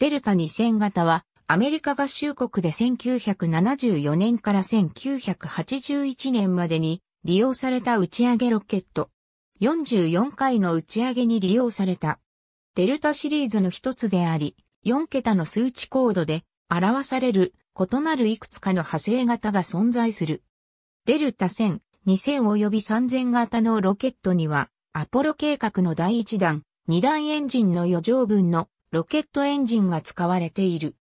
デルタ2000型は、アメリカ合衆国で1974年から1981年までに利用された打ち上げロケット。44回の打ち上げに利用された。デルタシリーズの一つであり、4桁の数値コードで表される異なるいくつかの派生型が存在する。デルタ1000、2000及び3000型のロケットには、アポロ計画の第1弾、2段エンジンの余剰分のロケットエンジンが使われている。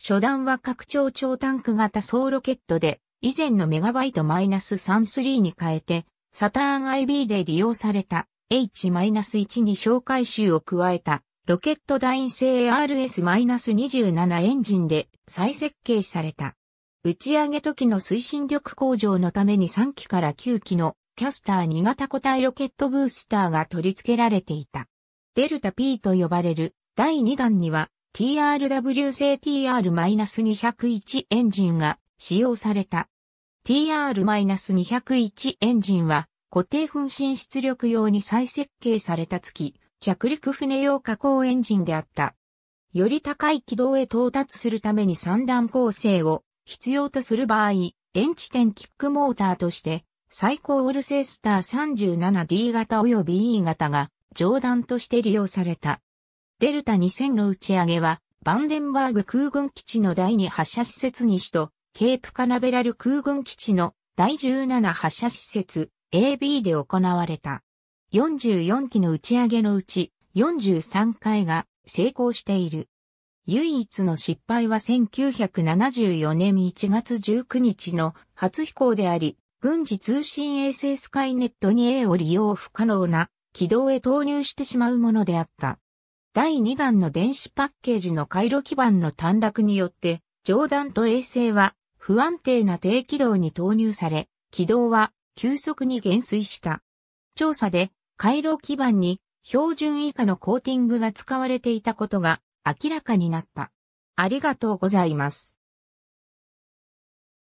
初段は拡張超タンク型総ロケットで、以前のメガバイトス -33 に変えて、サターン IB で利用された H-1 に小回収を加えたロケット楕製 RS-27 エンジンで再設計された。打ち上げ時の推進力向上のために3機から9機のキャスター2型固体ロケットブースターが取り付けられていた。デルタ P と呼ばれる第2弾には TRW 製 TR-201 エンジンが使用された。TR-201 エンジンは固定噴進出力用に再設計された月、着陸船用加工エンジンであった。より高い軌道へ到達するために三段構成を必要とする場合、電池点キックモーターとして、最高オルセスター 37D 型及び E 型が上段として利用された。デルタ2000の打ち上げは、バンデンバーグ空軍基地の第2発射施設西と、ケープカナベラル空軍基地の第17発射施設 AB で行われた。44機の打ち上げのうち43回が成功している。唯一の失敗は1974年1月19日の初飛行であり、軍事通信衛星スカイネット 2A を利用不可能な軌道へ投入してしまうものであった。第2弾の電子パッケージの回路基板の短絡によって、上段と衛星は不安定な低軌道に投入され、軌道は急速に減衰した。調査で回路基板に標準以下のコーティングが使われていたことが明らかになった。ありがとうございます。